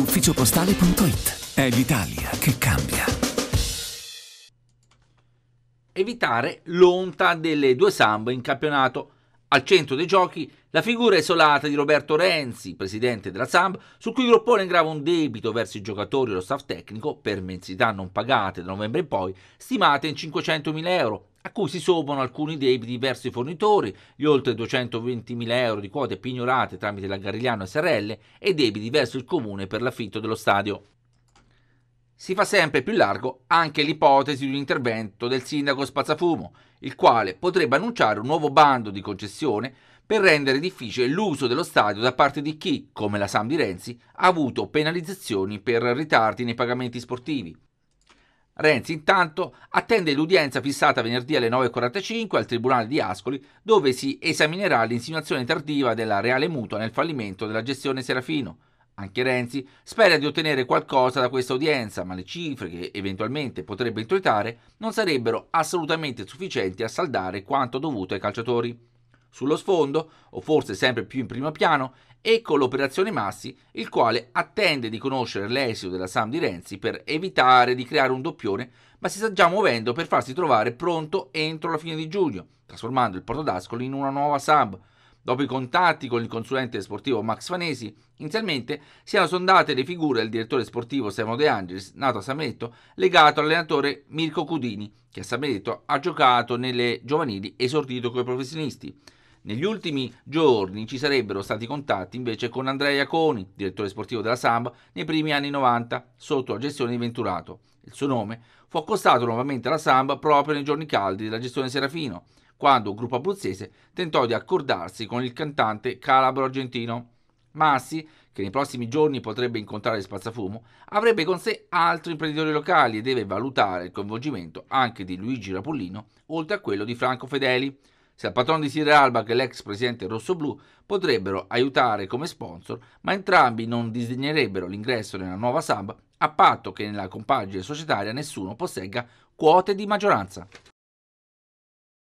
ufficiopostale.it. È l'Italia che cambia. Evitare l'onta delle due samba in campionato. Al centro dei giochi la figura isolata di Roberto Renzi, presidente della Samp, su cui il gruppone grava un debito verso i giocatori e lo staff tecnico per mensità non pagate da novembre in poi, stimate in 500.000 euro, a cui si sommano alcuni debiti verso i fornitori, gli oltre 220.000 euro di quote pignorate tramite la Garigliano SRL e debiti verso il comune per l'affitto dello stadio. Si fa sempre più largo anche l'ipotesi di un intervento del sindaco Spazzafumo, il quale potrebbe annunciare un nuovo bando di concessione per rendere difficile l'uso dello stadio da parte di chi, come la Sam di Renzi, ha avuto penalizzazioni per ritardi nei pagamenti sportivi. Renzi intanto attende l'udienza fissata venerdì alle 9.45 al Tribunale di Ascoli, dove si esaminerà l'insinuazione tardiva della reale mutua nel fallimento della gestione Serafino. Anche Renzi spera di ottenere qualcosa da questa udienza, ma le cifre che eventualmente potrebbe introitare non sarebbero assolutamente sufficienti a saldare quanto dovuto ai calciatori. Sullo sfondo, o forse sempre più in primo piano, ecco l'operazione Massi, il quale attende di conoscere l'esito della SAM di Renzi per evitare di creare un doppione, ma si sta già muovendo per farsi trovare pronto entro la fine di giugno, trasformando il Porto d'Ascoli in una nuova SAM. Dopo i contatti con il consulente sportivo Max Fanesi, inizialmente si erano sondate le figure del direttore sportivo Stefano De Angelis, nato a Sametto, legato all'allenatore Mirko Cudini, che a Sametto ha giocato nelle giovanili esordito coi professionisti. Negli ultimi giorni ci sarebbero stati contatti invece con Andrea Coni, direttore sportivo della Samba, nei primi anni 90, sotto la gestione di Venturato. Il suo nome fu accostato nuovamente alla Samba proprio nei giorni caldi della gestione Serafino, quando un gruppo abruzzese tentò di accordarsi con il cantante calabro argentino. Massi, che nei prossimi giorni potrebbe incontrare Spazzafumo, avrebbe con sé altri imprenditori locali e deve valutare il coinvolgimento anche di Luigi Rapullino, oltre a quello di Franco Fedeli sia il patrono di Sira Alba che l'ex presidente rossoblù potrebbero aiutare come sponsor, ma entrambi non disdegnerebbero l'ingresso nella nuova SAB a patto che nella compagine societaria nessuno possegga quote di maggioranza.